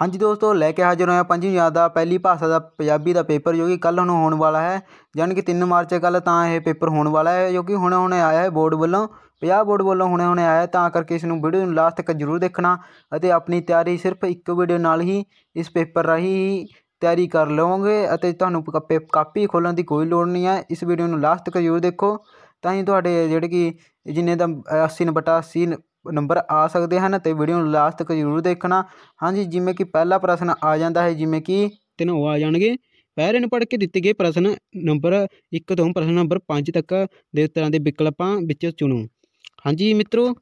ਹਾਂਜੀ ਦੋਸਤੋ ਲੈ ਕੇ ਹਾਜ਼ਰ ਹੋਇਆ ਪੰਜਵੀਂ ਯਾਦ ਦਾ ਪਹਿਲੀ ਭਾਸ਼ਾ ਦਾ ਪੰਜਾਬੀ ਦਾ ਪੇਪਰ ਜੋ ਕਿ ਕੱਲ ਨੂੰ ਹੋਣ ਵਾਲਾ ਹੈ ਯਾਨੀ ਕਿ 3 ਮਾਰਚ ਕੱਲ ਤਾਂ ਇਹ ਪੇਪਰ ਹੋਣ ਵਾਲਾ ਹੈ ਜੋ ਕਿ ਹੁਣ ਹੁਣੇ ਆਇਆ ਹੈ ਬੋਰਡ ਵੱਲੋਂ ਪੰਜਾਬ ਬੋਰਡ ਵੱਲੋਂ ਹੁਣੇ ਹੁਣੇ ਆਇਆ ਤਾਂ ਕਰਕੇ ਇਸ ਨੂੰ ਵੀਡੀਓ ਨੂੰ ਲਾਸਟ ਤੱਕ ਜ਼ਰੂਰ ਦੇਖਣਾ ਅਤੇ ਆਪਣੀ ਤਿਆਰੀ ਸਿਰਫ ਇੱਕ ਵੀਡੀਓ ਨਾਲ ਹੀ ਇਸ ਪੇਪਰ ਰਾਹੀਂ ਹੀ ਤਿਆਰੀ ਕਰ ਲਵੋਗੇ ਅਤੇ ਤੁਹਾਨੂੰ ਕਾਪੀ ਖੋਲਣ ਦੀ ਕੋਈ ਲੋੜ ਨਹੀਂ ਹੈ ਇਸ ਵੀਡੀਓ ਨੂੰ ਲਾਸਟ ਤੱਕ ਜ਼ਰੂਰ ਦੇਖੋ ਤਾਂ ਹੀ ਤੁਹਾਡੇ ਜਿਹੜੇ ਕਿ ਜਿੰਨੇ ਦਾ 80 ਬਟਾ 80 ਨੰਬਰ ਆ ਸਕਦੇ ਹਨ ਤੇ ਵੀਡੀਓ ਨੂੰ ਲਾਸਟ ਤੱਕ ਜ਼ਰੂਰ ਦੇਖਣਾ ਹਾਂਜੀ ਜਿਵੇਂ ਕਿ ਪਹਿਲਾ ਪ੍ਰਸ਼ਨ ਆ ਜਾਂਦਾ ਹੈ ਜਿਵੇਂ ਕਿ ਤਿੰਨ ਉਹ ਆ ਜਾਣਗੇ ਪਹਿਰੇ ਨੂੰ ਪੜ੍ਹ ਕੇ ਦਿੱਤੇ ਗਏ ਪ੍ਰਸ਼ਨ ਨੰਬਰ 1 ਤੋਂ ਪ੍ਰਸ਼ਨ ਨੰਬਰ 5 ਤੱਕ ਦੇ ਤਰ੍ਹਾਂ ਦੇ ਵਿਕਲਪਾਂ ਵਿੱਚ ਚੁਣੋ ਹਾਂਜੀ ਮਿੱਤਰੋ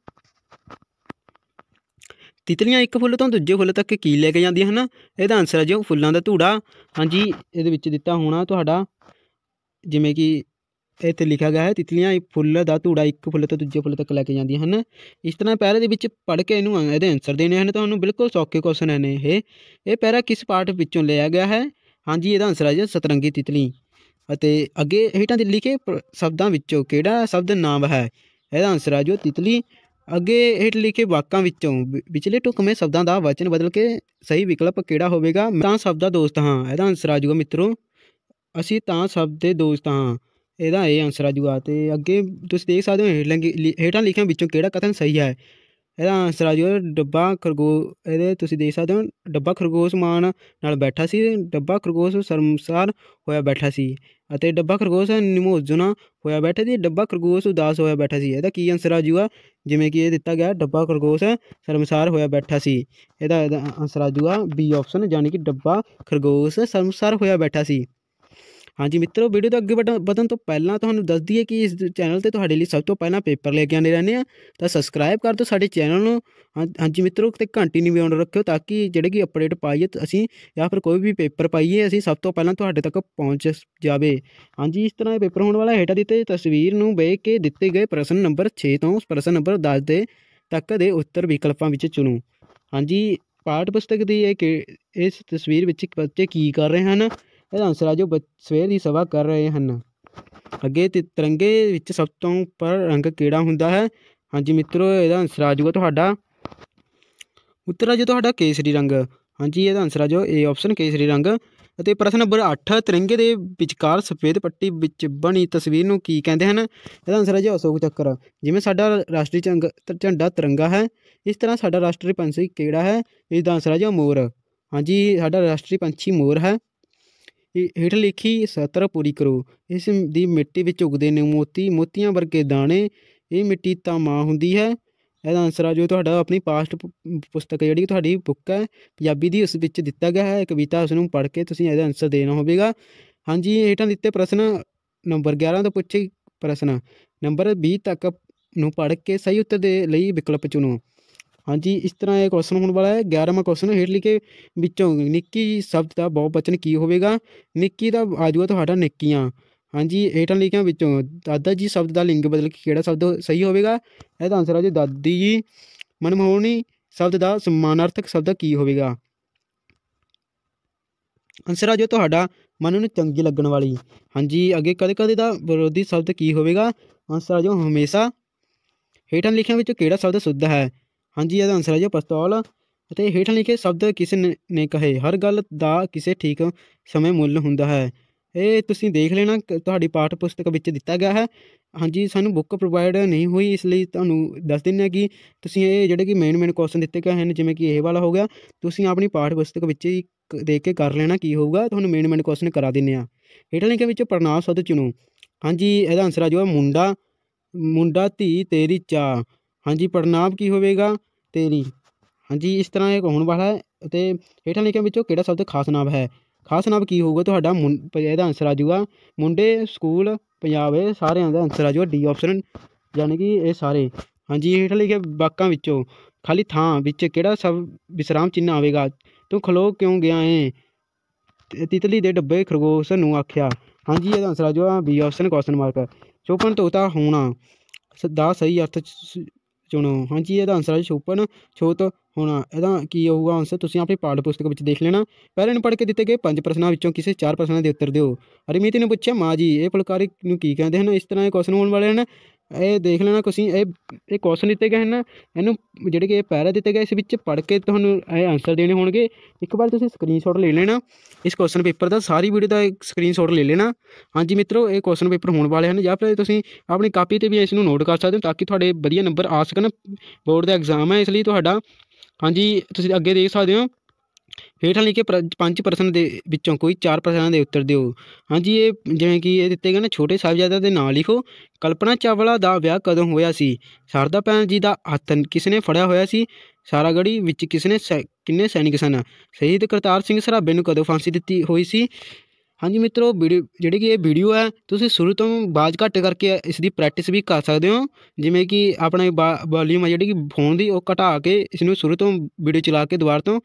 ਤਿਤਲੀਆਂ ਇੱਕ ਫੁੱਲ ਤੋਂ ਦੂਜੇ ਫੁੱਲ ਤੱਕ ਕੀ ਲੈ ਕੇ ਜਾਂਦੀਆਂ ਹਨ ਇਹਦਾ ਆਨਸਰ ਹੈ ਜੋ ਫੁੱਲਾਂ ਦਾ ਧੂੜਾ ਹਾਂਜੀ ਇਹਦੇ ਵਿੱਚ ਦਿੱਤਾ ਹੋਣਾ ਤੁਹਾਡਾ ਜਿਵੇਂ ਕਿ ਇੱਥੇ ਲਿਖਿਆ ਗਿਆ ਹੈ ਤਿਤਲੀਆਂ ਫੁੱਲ ਦਾ ਧੂੜਾ ਇੱਕ ਫੁੱਲ ਤੋਂ ਦੂਜੇ ਫੁੱਲ ਤੱਕ ਲੈ ਕੇ ਜਾਂਦੀਆਂ ਹਨ ਇਸ ਤਰ੍ਹਾਂ ਪੈਰੇ ਦੇ ਵਿੱਚ ਪੜ ਕੇ ਇਹਨੂੰ ਇਹਦੇ ਆਨਸਰ ਦੇਣੇ ਹਨ ਤੁਹਾਨੂੰ ਬਿਲਕੁਲ ਸੌਖੇ ਕੁਐਸਚਨ ਹਨ ਇਹ ਇਹ ਪੈਰਾ ਕਿਸ ਪਾਰਟ ਵਿੱਚੋਂ ਲਿਆ ਗਿਆ ਹੈ ਹਾਂਜੀ ਇਹਦਾ ਆਨਸਰ ਹੈ ਜੀ ਸਤਰੰਗੀ ਤਿਤਲੀ ਅਤੇ ਅੱਗੇ ਹੇਠਾਂ ਦੇ ਲਿਖੇ ਸ਼ਬਦਾਂ ਵਿੱਚੋਂ ਕਿਹੜਾ ਸ਼ਬਦ ਨਾਮ ਹੈ ਇਹਦਾ ਆਨਸਰ ਹੈ ਜੋ ਤਿਤਲੀ ਅੱਗੇ ਹੇਠ ਲਿਖੇ ਵਾਕਾਂ ਵਿੱਚੋਂ ਵਿਚਲੇ ਟੁਕਮੇ ਸ਼ਬਦਾਂ ਦਾ ਵਚਨ ਬਦਲ ਕੇ ਸਹੀ ਵਿਕਲਪ ਕਿਹੜਾ ਹੋਵੇਗਾ ਤਾਂ ਸ਼ਬਦ ਦਾ ਦੋਸਤ ਹਾਂ ਇਹਦਾ ਆਨਸਰ ਆ ਜਾਊਗਾ ਮਿੱਤਰੋ ਅਸੀਂ ਤਾਂ ਸ਼ਬਦ ਦੇ ਦੋਸਤ ਹਾਂ ਇਹਦਾ ਇਹ ਆਨਸਰ ਆ ਜੂਗਾ ਤੇ ਅੱਗੇ ਤੁਸੀਂ ਦੇਖ ਸਕਦੇ ਹੋ ਹੇਠਾਂ ਹੇਠਾਂ ਲਿਖਿਆ ਵਿੱਚੋਂ ਕਿਹੜਾ ਕਥਨ ਸਹੀ ਹੈ ਇਹਦਾ ਆਨਸਰ ਆ ਜੂਗਾ ਡੱਬਾ ਖਰਗੋ ਇਹਦੇ ਤੁਸੀਂ ਦੇਖ ਸਕਦੇ ਹੋ ਡੱਬਾ ਖਰਗੋਸ਼ ਮਾਨ ਨਾਲ ਬੈਠਾ ਸੀ ਡੱਬਾ ਖਰਗੋਸ਼ ਸ਼ਰਮਸਾਰ ਹੋਇਆ ਬੈਠਾ ਸੀ ਅਤੇ ਡੱਬਾ ਖਰਗੋਸ਼ ਨਿਮੋਜੁਨਾ ਹੋਇਆ ਬੈਠਾ ਸੀ ਡੱਬਾ ਖਰਗੋਸ਼ ਉਦਾਸ ਹੋਇਆ ਬੈਠਾ ਸੀ ਇਹਦਾ ਕੀ ਆਨਸਰ ਆ ਜੂਗਾ ਜਿਵੇਂ ਕਿ ਇਹ ਦਿੱਤਾ ਗਿਆ ਡੱਬਾ ਖਰਗੋਸ਼ ਸ਼ਰਮਸਾਰ ਹੋਇਆ ਬੈਠਾ ਸੀ ਇਹਦਾ ਆਨਸਰ ਆ ਜੂਗਾ ਬੀ ਆਪਸ਼ਨ ਯਾਨੀ ਕਿ ਡੱਬਾ ਖਰਗੋਸ਼ ਸ਼ਰਮਸਾਰ ਹੋਇਆ ਬੈਠਾ ਸੀ ਹਾਂਜੀ ਮਿੱਤਰੋ ਵੀਡੀਓ ਦਾ ਅੱਗੇ ਵਧਣ ਤੋਂ ਪਹਿਲਾਂ ਤੁਹਾਨੂੰ ਦੱਸ ਦਈਏ ਕਿ ਇਸ ਚੈਨਲ ਤੇ ਤੁਹਾਡੇ ਲਈ ਸਭ ਤੋਂ ਪਹਿਲਾਂ ਪੇਪਰ ਲੈ ਕੇ ਆਨੇ ਰਹਿੰਦੇ ਆ ਤਾਂ ਸਬਸਕ੍ਰਾਈਬ ਕਰ ਦਿਓ ਸਾਡੇ ਚੈਨਲ ਨੂੰ ਹਾਂਜੀ ਮਿੱਤਰੋ ਤੇ ਘੰਟੀ ਨਹੀਂ ਵੀ ਆਨ ਰੱਖਿਓ ਤਾਂ ਕਿ ਜਿਹੜੇ ਕੀ ਅਪਡੇਟ ਪਾਈਏ ਅਸੀਂ ਜਾਂ ਫਿਰ ਕੋਈ ਵੀ ਪੇਪਰ ਪਾਈਏ ਅਸੀਂ ਸਭ ਤੋਂ ਪਹਿਲਾਂ ਤੁਹਾਡੇ ਤੱਕ ਪਹੁੰਚ ਜਾਵੇ ਹਾਂਜੀ ਇਸ ਤਰ੍ਹਾਂ ਇਹ ਪੇਪਰ ਹੋਣ ਵਾਲਾ ਹੈਟਾ ਦਿੱਤੇ ਤਸਵੀਰ ਨੂੰ ਵੇਖ ਕੇ ਦਿੱਤੇ ਗਏ ਪ੍ਰਸ਼ਨ ਨੰਬਰ 6 ਤੋਂ ਉਸ ਪ੍ਰਸ਼ਨ ਨੰਬਰ 10 ਦੇ ਤੱਕ ਦੇ ਉੱਤਰ ਵਿਕਲਪਾਂ ਵਿੱਚ ਚੁਣੋ ਹਾਂਜੀ ਪਾਠ ਪੁਸਤਕ ਦੀ ਇਹ ਇਸ ਤਸਵੀਰ ਵਿੱਚ ਬੱਚੇ ਕੀ ਕਰ ਰਹੇ ਹਨ ਇਹ ਹੰਸਰਾਜ ਜੋ ਸਵੇਰ ਦੀ ਸਭਾ ਕਰ ਰਹੇ ਹਨ ਅੱਗੇ ਤੇ ਤਿਰੰਗੇ ਵਿੱਚ ਸਭ ਤੋਂ ਉੱਪਰ ਰੰਗ ਕਿਹੜਾ ਹੁੰਦਾ ਹੈ ਹਾਂਜੀ ਮਿੱਤਰੋ ਇਹਦਾ ਅਨਸਰ ਆ ਤੁਹਾਡਾ ਉੱਤਰ ਆ ਤੁਹਾਡਾ ਕੇਸਰੀ ਰੰਗ ਹਾਂਜੀ ਇਹਦਾ ਅਨਸਰ ਆ ਏ ਆਪਸ਼ਨ ਕੇਸਰੀ ਰੰਗ ਅਤੇ ਪ੍ਰਸ਼ਨ ਨੰਬਰ 8 ਤਿਰੰਗੇ ਦੇ ਵਿਚਕਾਰ ਸਫੇਦ ਪੱਟੀ ਵਿੱਚ ਬਣੀ ਤਸਵੀਰ ਨੂੰ ਕੀ ਕਹਿੰਦੇ ਹਨ ਇਹਦਾ ਅਨਸਰ ਹੈ ਜੀ ਅਸ਼ੋਕ ਚੱਕਰ ਜਿਵੇਂ ਸਾਡਾ ਰਾਸ਼ਟਰੀ ਝੰਡਾ ਤਿਰੰਗਾ ਹੈ ਇਸ ਤਰ੍ਹਾਂ ਸਾਡਾ ਰਾਸ਼ਟਰੀ ਪੰਛੀ ਕਿਹੜਾ ਹੈ ਇਹਦਾ ਅਨਸਰ ਆਨਸਰ ਮੋਰ ਹਾਂਜੀ ਸਾਡਾ ਰਾਸ਼ਟਰੀ ਪੰਛੀ ਮੋਰ ਹੈ ਹੇਠ ਲਿਖੀ ਸਤਰ ਪੂਰੀ ਕਰੋ ਇਸ ਦੀ ਮਿੱਟੀ ਵਿੱਚ ਉਗਦੇ ਨੇ ਮੋਤੀ ਮੋਤੀਆਂ ਵਰਗੇ ਦਾਣੇ ਇਹ ਮਿੱਟੀ ਤਾਂ ਮਾਂ ਹੁੰਦੀ ਹੈ ਇਹਦਾ ਆਨਸਰ ਆ ਜੋ ਤੁਹਾਡਾ ਆਪਣੀ ਪਾਸਟ ਪੁਸਤਕ ਜਿਹੜੀ ਤੁਹਾਡੀ ਬੁੱਕ ਹੈ ਪੰਜਾਬੀ ਦੀ ਉਸ ਵਿੱਚ ਦਿੱਤਾ ਗਿਆ ਹੈ ਕਵਿਤਾ ਉਸ ਨੂੰ ਪੜ੍ਹ ਕੇ ਤੁਸੀਂ ਇਹਦਾ ਆਨਸਰ ਦੇਣਾ ਹੋਵੇਗਾ ਹਾਂਜੀ ਹੇਠਾਂ ਦਿੱਤੇ ਪ੍ਰਸ਼ਨ ਨੰਬਰ 11 ਤੋਂ ਪੁੱਛੇ ਪ੍ਰਸ਼ਨ ਨੰਬਰ 20 ਤੱਕ ਨੂੰ ਪੜ੍ਹ ਕੇ ਸਹੀ ਉੱਤਰ ਦੇ ਲਈ ਵਿਕਲਪ ਚੁਣੋ ਹਾਂਜੀ ਇਸ ਤਰ੍ਹਾਂ ਇਹ ਕੁਐਸਚਨ ਹੋਣ ਵਾਲਾ ਹੈ 11ਵਾਂ ਕੁਐਸਚਨ ਹੇਠ ਲਿਖੇ ਵਿੱਚੋਂ ਨਿੱਕੀ ਸ਼ਬਦ ਦਾ ਬਹੁਵਚਨ ਕੀ ਹੋਵੇਗਾ ਨਿੱਕੀ ਦਾ ਆਜੂਗਾ ਤੁਹਾਡਾ ਨਿੱਕੀਆਂ ਹਾਂਜੀ ਹੇਠਾਂ ਲਿਖਿਆਂ ਵਿੱਚੋਂ ਦਾਦਾ ਜੀ ਸ਼ਬਦ ਦਾ ਲਿੰਗ ਬਦਲ ਕੇ ਕਿਹੜਾ ਸ਼ਬਦ ਸਹੀ ਹੋਵੇਗਾ ਇਹਦਾ ਆਨਸਰ ਆ ਜੀ ਦਾਦੀ ਜੀ ਮਨਮੋਹਣੀ ਸ਼ਬਦ ਦਾ ਸਮਾਨਾਰਥਕ ਸ਼ਬਦ ਕੀ ਹੋਵੇਗਾ ਆਨਸਰ ਆ ਜੋ ਤੁਹਾਡਾ ਮਨ ਨੂੰ ਚੰਗੀ ਲੱਗਣ ਵਾਲੀ ਹਾਂਜੀ ਅੱਗੇ ਕਦੇ ਕਦੇ ਦਾ ਵਿਰੋਧੀ ਸ਼ਬਦ ਕੀ ਹੋਵੇਗਾ ਆਨਸਰ ਆ ਜੋ ਹਮੇਸ਼ਾ ਹੇਠਾਂ ਲਿਖਿਆਂ ਵਿੱਚੋਂ ਕਿਹੜਾ ਸ਼ਬਦ ਸੁੱਧ ਹੈ ਹਾਂਜੀ ਇਹਦਾ ਆਨਸਰ ਹੈ ਜੋ ਪਸਤੌਲ ਅਤੇ ਹੇਠਾਂ ਲਿਖੇ ਸ਼ਬਦ ਕਿਸ ਨੇ ਕਹੇ ਹਰ ਗੱਲ ਦਾ ਕਿਸੇ ਠੀਕ ਸਮੇਂ ਮੁੱਲ ਹੁੰਦਾ ਹੈ ਇਹ ਤੁਸੀਂ ਦੇਖ ਲੈਣਾ ਤੁਹਾਡੀ ਪਾਠ ਪੁਸਤਕ ਵਿੱਚ ਦਿੱਤਾ ਗਿਆ ਹੈ ਹਾਂਜੀ ਸਾਨੂੰ ਬੁੱਕ ਪ੍ਰੋਵਾਈਡ ਨਹੀਂ ਹੋਈ ਇਸ ਲਈ ਤੁਹਾਨੂੰ ਦੱਸ ਦਿੰਨੇ ਕਿ ਤੁਸੀਂ ਇਹ ਜਿਹੜੇ ਕਿ ਮੇਨ ਮੇਨ ਕੁਐਸਚਨ ਦਿੱਤੇ ਗਏ ਹਨ ਜਿਵੇਂ ਕਿ ਇਹ ਵਾਲਾ ਹੋ ਗਿਆ ਤੁਸੀਂ ਆਪਣੀ ਪਾਠ ਪੁਸਤਕ ਵਿੱਚ ਹੀ ਦੇਖ ਕੇ ਕਰ ਲੈਣਾ ਕੀ ਹੋਊਗਾ ਤੁਹਾਨੂੰ ਮੇਨ ਮੇਨ ਕੁਐਸਚਨ ਕਰਾ ਦਿੰਨੇ ਆ ਹੇਠਾਂ ਲਿਖੇ ਵਿੱਚ ਪ੍ਰਣਾਮ ਸ਼ਬਦ ਚੁਣੋ ਹਾਂਜੀ ਇਹਦਾ ਆਨਸਰ ਆ ਜੋ ਮੁੰਡਾ ਮੁੰਡਾ ਧੀ ਤੇਰੀ ਚਾ ਹਾਂਜੀ ਪੜਨਾਮ ਕੀ ਹੋਵੇਗਾ ਤੇਰੀ ਹਾਂਜੀ ਇਸ ਤਰ੍ਹਾਂ ਇਹ ਹੋਣ ਵਾਲਾ ਹੈ ਤੇ ਹੇਠਾਂ ਲਿਖਿਆ ਵਿੱਚੋਂ ਕਿਹੜਾ ਸਭ ਤੋਂ ਖਾਸ ਨਾਮ ਹੈ ਖਾਸ ਨਾਮ ਕੀ ਹੋਊਗਾ ਤੁਹਾਡਾ ਇਹਦਾ ਆਨਸਰ ਆ ਜਾਊਗਾ ਮੁੰਡੇ ਸਕੂਲ ਪੰਜਾਬ ਇਹ ਸਾਰਿਆਂ ਦਾ ਆਨਸਰ ਆ ਜਾਊਗਾ ਡੀ ਆਪਸ਼ਨ ਯਾਨੀ ਕਿ ਇਹ ਸਾਰੇ ਹਾਂਜੀ ਹੇਠਾਂ ਲਿਖੇ ਵਾਕਾਂ ਵਿੱਚੋਂ ਖਾਲੀ ਥਾਂ ਵਿੱਚ ਕਿਹੜਾ ਸਭ ਵਿਸਰਾਮ ਚਿੰਨ ਆਵੇਗਾ ਤੂੰ ਖਲੋ ਕਿਉਂ ਗਿਆ ਏ ਤਿਤਲੀ ਦੇ ਡੱਬੇ ਖਰਗੋਸ਼ ਨੂੰ ਆਖਿਆ ਹਾਂਜੀ ਇਹਦਾ ਆਨਸਰ ਆ ਜਾਊਗਾ ਬੀ ਆਪਸ਼ਨ ਕੁਐਸਚਨ ਮਾਰਕ ਚੋਪਨ ਤੋਤਾ ਹੋਣਾ ਦਾ ਸਹੀ ਅਰਥ ਚੁਣੋ ਹਾਂਜੀ ਇਹਦਾ ਆਨਸਰ ਹੈ ਛੋਪਨ ਛੋਤ ਹੋਣਾ ਇਹਦਾ ਕੀ ਹੋਊਗਾ ਆਨਸਰ ਤੁਸੀਂ ਆਪਣੀ ਪਾਠ ਪੁਸਤਕ ਵਿੱਚ ਦੇਖ ਲੈਣਾ ਪਹਿਲੇ ਨੂੰ ਪੜ੍ਹ ਕੇ ਦਿੱਤੇ ਗਏ ਪੰਜ ਪ੍ਰਸ਼ਨਾਂ ਵਿੱਚੋਂ ਕਿਸੇ ਚਾਰ ਪ੍ਰਸ਼ਨਾਂ ਦੇ ਉੱਤਰ ਦਿਓ ਅਰਮੀਤ ਨੇ ਪੁੱਛਿਆ ਮਾਂ ਜੀ ਇਹ ਫੁਲਕਾਰੀ ਨੂੰ ਕੀ ਕਹਿੰਦੇ ਹਨ ਇਸ ਤਰ੍ਹਾਂ ਦੇ ਕੁਐਸਚਨ ਹੋਣ ਵਾਲੇ ਹਨ ਇਹ ਦੇਖ ਲੈਣਾ ਤੁਸੀਂ ਇਹ ਇਹ ਕੁਐਸਚਨ ਦਿੱਤੇ ਗਏ ਹਨ ਇਹਨੂੰ ਜਿਹੜੇ ਕਿ ਇਹ ਪੈਰਾ ਦਿੱਤੇ ਗਏ ਇਸ ਵਿੱਚ ਪੜ੍ਹ ਕੇ ਤੁਹਾਨੂੰ ਇਹ ਆਨਸਰ ਦੇਣੇ ਹੋਣਗੇ ਇੱਕ ਵਾਰ ਤੁਸੀਂ ਸਕਰੀਨਸ਼ਾਟ ਲੈ ਲੈਣਾ ਇਸ ਕੁਐਸਚਨ ਪੇਪਰ ਦਾ ਸਾਰੀ ਵੀਡੀਓ ਦਾ ਇੱਕ ਸਕਰੀਨਸ਼ਾਟ ਲੈ ਲੈਣਾ ਹਾਂਜੀ ਮਿੱਤਰੋ ਇਹ ਕੁਐਸਚਨ ਪੇਪਰ ਹੋਣ ਵਾਲੇ ਹਨ ਜਾਂ ਫਿਰ ਤੁਸੀਂ ਆਪਣੀ ਕਾਪੀ ਤੇ ਵੀ ਇਸ ਨੂੰ ਨੋਟ ਕਰ ਸਕਦੇ ਹੋ ਤਾਂ ਕਿ ਤੁਹਾਡੇ ਵਧੀਆ ਨੰਬਰ ਆ ਸਕਣ ਬੋਰਡ ਦਾ ਐਗਜ਼ਾਮ ਹੈ ਇਸ ਲਈ ਤੁਹਾਡਾ ਹਾਂਜੀ ਤੁਸੀਂ ਅੱਗੇ ਦੇਖ ਸਕਦੇ ਹੋ ਹੇਠਾਂ ਲਿਖੇ ਪ੍ਰ ਪੰਜ ਪ੍ਰਸ਼ਨ ਦੇ ਵਿੱਚੋਂ ਕੋਈ ਚਾਰ ਪ੍ਰਸ਼ਨਾਂ ਦੇ ਉੱਤਰ ਦਿਓ ਹਾਂਜੀ ਇਹ ਜਿਵੇਂ ਕਿ ਇਹ ਦਿੱਤੇ ਗਏ ਨੇ ਛੋਟੇ ਸਾਹਿਬਜ਼ਾਦਿਆਂ ਦੇ ਨਾਂ ਲਿਖੋ ਕਲਪਨਾ ਚਾਵਲਾ ਦਾ ਵਿਆਹ ਕਦੋਂ ਹੋਇਆ ਸੀ ਸਰਦਾ ਪੈਨ ਜੀ ਦਾ ਹੱਥ ਕਿਸ ਨੇ ਫੜਿਆ ਹੋਇਆ ਸੀ ਸਾਰਾਗੜੀ ਵਿੱਚ ਕਿਸ ਨੇ ਕਿੰਨੇ ਸੈਨਿਕ ਸਨ ਸ਼ਹੀਦ ਕਰਤਾਰ ਸਿੰਘ ਸਰਾਬੇ ਨੂੰ ਕਦੋਂ ਫਾਂਸੀ ਦਿੱਤੀ ਹੋਈ ਸੀ ਹਾਂਜੀ ਮਿੱਤਰੋ ਵੀਡੀਓ ਜਿਹੜੀ ਕਿ ਇਹ ਵੀਡੀਓ ਹੈ ਤੁਸੀਂ ਸ਼ੁਰੂ ਤੋਂ ਬਾਜ ਘੱਟ ਕਰਕੇ ਇਸ ਦੀ ਪ੍ਰੈਕਟਿਸ ਵੀ ਕਰ ਸਕਦੇ ਹੋ ਜਿਵੇਂ ਕਿ ਆਪਣੇ ਵਾਲੀਅਮ ਜਿਹੜੀ ਕਿ ਫੋਨ ਦੀ ਉਹ ਘਟਾ ਕੇ ਇਸ ਨੂੰ ਸ਼ੁਰੂ ਤੋਂ ਵੀਡੀਓ ਚਲਾ ਕੇ ਦੁਬਾਰਾ ਤੋਂ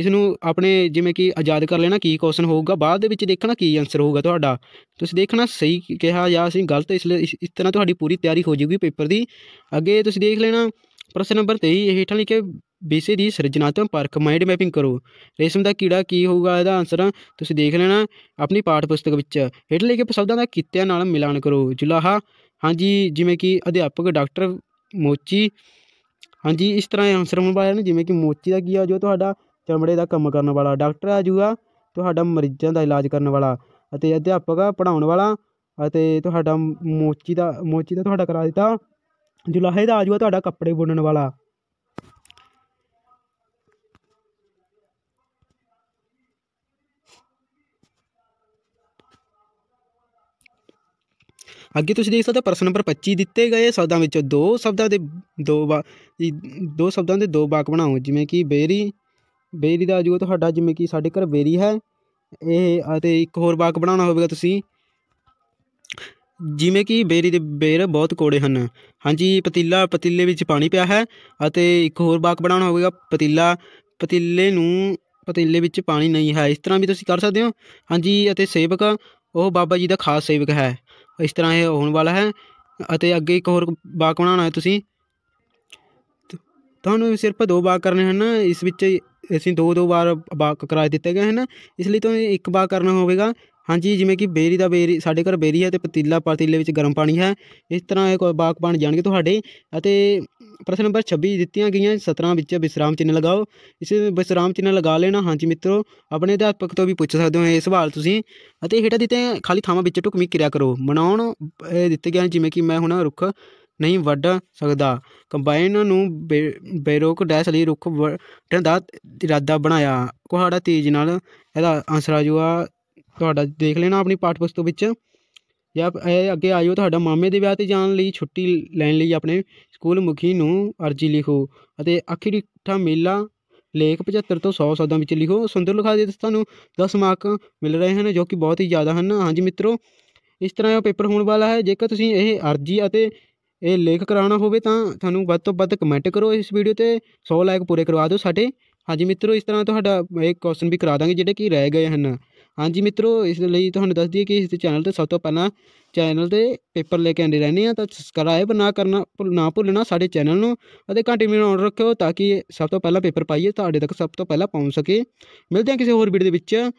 ਇਸ ਨੂੰ ਆਪਣੇ ਜਿਵੇਂ ਕਿ ਆਜ਼ਾਦ ਕਰ ਲੈਣਾ ਕੀ ਕੁਐਸਚਨ ਹੋਊਗਾ ਬਾਅਦ ਦੇ ਵਿੱਚ ਦੇਖਣਾ ਕੀ ਆਨਸਰ ਹੋਊਗਾ ਤੁਹਾਡਾ ਤੁਸੀਂ ਦੇਖਣਾ ਸਹੀ ਕਿਹਾ ਜਾਂ ਅਸੀਂ ਗਲਤ ਇਸ ਲਈ ਇਸ ਤਰ੍ਹਾਂ ਤੁਹਾਡੀ ਪੂਰੀ ਤਿਆਰੀ ਹੋ ਜਾਊਗੀ ਪੇਪਰ ਦੀ ਅੱਗੇ ਤੁਸੀਂ ਦੇਖ ਲੈਣਾ ਪ੍ਰਸ਼ਨ ਨੰਬਰ 23 ਹੇਠਾਂ ਲਿਖੇ ਬੀਸੀ ਦੀ ਸਿਰਜਣਾਤਮਕ ਪਰਖ ਮਾਈਂਡ ਮੈਪਿੰਗ ਕਰੋ ਰੇਸ਼ਮ ਦਾ ਕੀੜਾ ਕੀ ਹੋਊਗਾ ਇਹਦਾ ਆਨਸਰ ਤੁਸੀਂ ਦੇਖ ਲੈਣਾ ਆਪਣੀ ਪਾਠ ਪੁਸਤਕ ਵਿੱਚ ਹੇਠ ਲਿਖੇ ਸ਼ਬਦਾਂ ਦਾ ਕਿੱਤਿਆਂ ਨਾਲ ਮਿਲਾਨ ਕਰੋ ਜੁਲਾਹਾ ਹਾਂਜੀ ਜਿਵੇਂ ਕਿ ਅਧਿਆਪਕ ਡਾਕਟਰ ਮੋਚੀ ਹਾਂਜੀ ਇਸ ਤਰ੍ਹਾਂ ਆਨਸਰ ਹੋਣ ਵਾਲਾ ਜਿਵੇਂ ਕਿ ਮੋਚੀ ਦਾ ਕੀ ਆ ਜੋ ਤੁਹਾਡਾ ਚਮੜੇ ਦਾ ਕੰਮ ਕਰਨ ਵਾਲਾ ਡਾਕਟਰ ਆ ਜੂਗਾ ਤੁਹਾਡਾ ਮਰੀਜ਼ਾਂ ਦਾ ਇਲਾਜ ਕਰਨ ਵਾਲਾ ਅਤੇ ਅਧਿਆਪਕ ਪੜਾਉਣ ਵਾਲਾ ਅਤੇ ਤੁਹਾਡਾ ਮੋਚੀ ਦਾ ਮੋਚੀ ਦਾ ਤੁਹਾਡਾ ਕਰਾ ਦਿੱਤਾ ਜੁਲਾਹੇ ਦਾ ਆ ਜੂਗਾ ਤੁਹਾਡਾ ਕੱਪੜੇ ਬੁਣਨ ਵਾਲਾ ਅੱਗੇ ਤੁਸੀਂ ਦੇਖ ਸਕਦੇ ਹੋ ਪ੍ਰਸ਼ਨ ਨੰਬਰ 25 ਦਿੱਤੇ ਗਏ ਸ਼ਬਦਾਂ ਵਿੱਚੋਂ ਦੋ ਸ਼ਬਦਾਂ ਦੇ ਦੋ ਦੋ ਸ਼ਬਦਾਂ ਦੇ ਦੋ ਵਾਕ ਬਣਾਓ ਜਿਵੇਂ ਕਿ ਬੇਰੀ ਬੇਰੀ ਦਾ ਆਜੂਗਾ ਤੁਹਾਡਾ ਜਿਵੇਂ ਕਿ ਸਾਡੇ ਘਰ ਬੇਰੀ ਹੈ ਇਹ ਅਤੇ ਇੱਕ ਹੋਰ ਵਾਕ ਬਣਾਉਣਾ ਹੋਵੇਗਾ ਤੁਸੀਂ ਜਿਵੇਂ ਕਿ ਬੇਰੀ ਦੇ ਬੇਰ ਬਹੁਤ ਕੋੜੇ ਹਨ ਹਾਂਜੀ ਪਤੀਲਾ ਪਤੀਲੇ ਵਿੱਚ ਪਾਣੀ ਪਿਆ ਹੈ ਅਤੇ ਇੱਕ ਹੋਰ ਵਾਕ ਬਣਾਉਣਾ ਹੋਵੇਗਾ ਪਤੀਲਾ ਪਤੀਲੇ ਨੂੰ ਪਤੀਲੇ ਵਿੱਚ ਪਾਣੀ ਨਹੀਂ ਹੈ ਇਸ ਤਰ੍ਹਾਂ ਵੀ ਤੁਸੀਂ ਕਰ ਸਕਦੇ ਹੋ ਹਾਂਜੀ ਅਤੇ ਸੇਵਕ ਉਹ ਬਾਬਾ ਜੀ ਦਾ ਖਾਸ ਸੇਵਕ ਹੈ ਇਸ ਤਰ੍ਹਾਂ ਇਹ ਹੋਣ ਵਾਲਾ ਹੈ ਅਤੇ ਅੱਗੇ ਇੱਕ ਹੋਰ ਵਾਕ ਬਣਾਉਣਾ ਹੈ ਤੁਸੀਂ ਤੁਹਾਨੂੰ ਸਿਰਫ ਦੋ ਵਾਕ ਕਰਨੇ ਹਨ ਇਸ ਵਿੱਚ ਅਸੀਂ ਦੋ ਦੋ ਵਾਰ ਵਾਕ ਕਰਾ ਦਿੱਤੇ ਗਏ ਹਨ ਇਸ ਲਈ ਤੁਹਾਨੂੰ ਇੱਕ ਵਾਕ ਕਰਨਾ ਹੋਵੇਗਾ ਹਾਂਜੀ ਜਿਵੇਂ ਕਿ ਬੇਰੀ ਦਾ ਬੇਰੀ ਸਾਡੇ ਘਰ ਬੇਰੀ ਹੈ ਤੇ ਪਤੀਲਾ ਪਤੀਲੇ ਵਿੱਚ ਗਰਮ ਪਾਣੀ ਹੈ ਇਸ ਤਰ੍ਹਾਂ ਇਹ ਵਾਕ ਬਣ ਜਾਣਗੇ ਤੁਹਾਡੇ ਅਤੇ ਪ੍ਰਸ਼ਨ ਨੰਬਰ 26 ਦਿੱਤੀਆਂ ਗਈਆਂ 17 ਵਿੱਚ ਵਿਸਰਾਮ ਚਿੰਨ ਲਗਾਓ ਇਸ ਵਿਸਰਾਮ ਚਿੰਨ ਲਗਾ ਲੈਣਾ ਹਾਂਜੀ ਮਿੱਤਰੋ ਆਪਣੇ ਅਧਿਆਪਕ ਤੋਂ ਵੀ ਪੁੱਛ ਸਕਦੇ ਹੋ ਇਹ ਸਵਾਲ ਤੁਸੀਂ ਅਤੇ ਹੇਠਾਂ ਦਿੱਤੇ ਖਾਲੀ ਥਾਵਾਂ ਵਿੱਚ ਟੁਕਮੀ ਕਿਰਿਆ ਕਰੋ ਮਨਾਉਣ ਦਿੱਤੇ ਗਏ ਜਿਵੇਂ ਕਿ ਮੈਂ ਹੁਣ ਰੁੱਖ ਨਹੀਂ ਵੱਢ ਸਕਦਾ ਕੰਬਾਈਨ ਨੂੰ ਬੇਰੋਕ ਡੈਸ ਲਈ ਰੁੱਖ ਵੱਢਣ ਦਾ ਇਰਾਦਾ ਬਣਾਇਆ ਕੁਹਾੜਾ ਤੇਜ਼ ਨਾਲ ਇਹਦਾ ਆਨਸਰ ਆ ਜੂਗਾ ਤੁਹਾਡਾ ਦੇਖ ਲੈਣਾ ਆਪਣੀ ਪਾਠ ਪੁਸਤਕ ਵਿੱਚ ਜਾਂ ਇਹ ਅੱਗੇ ਆਇਓ ਤੁਹਾਡਾ ਮਾਮੇ ਦੇ ਵਿਆਹ ਤੇ ਜਾਣ ਲਈ ਛੁੱਟੀ ਲੈਣ ਲਈ ਆਪਣੇ ਸਕੂਲ ਮੁਖੀ ਨੂੰ ਅਰਜ਼ੀ ਲਿਖੋ ਅਤੇ ਆਖਰੀ ਠਾ ਮੇਲਾ ਲੇਖ 75 ਤੋਂ 100 ਸ਼ਬਦਾਂ ਵਿੱਚ ਲਿਖੋ ਸੁੰਦਰ ਲਿਖਾ ਦੇ ਤੁਹਾਨੂੰ 10 ਮਾਰਕ ਮਿਲ ਰਹੇ ਹਨ ਜੋ ਕਿ ਬਹੁਤ ਹੀ ਜ਼ਿਆਦਾ ਹਨ ਹਾਂਜੀ ਮਿੱਤਰੋ ਇਸ ਤਰ੍ਹਾਂ ਇਹ ਪੇਪਰ ਹੋਣ ਵਾਲਾ ਹੈ ਜੇਕਰ ਤੁਸੀਂ ਇਹ ਅਰਜ਼ੀ ਅਤੇ ਇਹ ਲੇਖ ਕਰਾਉਣਾ ਹੋਵੇ ਤਾਂ ਤੁਹਾਨੂੰ ਵੱਧ ਤੋਂ ਵੱਧ ਕਮੈਂਟ ਕਰੋ ਇਸ ਵੀਡੀਓ ਤੇ 100 ਲਾਈਕ ਪੂਰੇ ਕਰਵਾ ਦਿਓ ਸਾਡੇ ਹਾਂਜੀ ਮਿੱਤਰੋ ਇਸ ਤਰ੍ਹਾਂ ਤੁਹਾਡਾ ਇੱਕ ਕੁਐਸਚਨ ਵੀ ਕਰਾ ਦਾਂਗੇ ਜਿਹੜੇ ਕੀ ਰਹਿ ਗਏ ਹਨ ਹਾਂਜੀ ਮਿੱਤਰੋ ਇਸ ਲਈ ਤੁਹਾਨੂੰ ਦੱਸ ਦਈਏ ਕਿ ਇਸ ਚੈਨਲ ਤੇ ਸਭ ਤੋਂ ਪਹਿਲਾਂ ਚੈਨਲ ਤੇ ਪੇਪਰ ਲੈ ਕੇ ਆਂਦੇ ਰਹਿੰਦੇ ਆ ਤਾਂ ਸਬਸਕ੍ਰਾਈਬ ਨਾ ਕਰਨਾ ਨਾ ਭੁੱਲਣਾ ਸਾਡੇ ਚੈਨਲ ਨੂੰ ਅਤੇ ਘੰਟੀ ਨੂੰ ਆਨ ਰੱਖਿਓ ਤਾਂ ਕਿ ਸਭ ਤੋਂ ਪਹਿਲਾਂ ਪੇਪਰ ਪਾਈਏ ਤੁਹਾਡੇ ਤੱਕ ਸਭ ਤੋਂ ਪਹਿਲਾਂ ਪਹੁੰਚ ਸਕੇ ਮਿਲਦੇ ਹਾਂ ਕਿਸੇ ਹੋਰ ਵੀਡੀਓ ਦੇ ਵਿੱਚ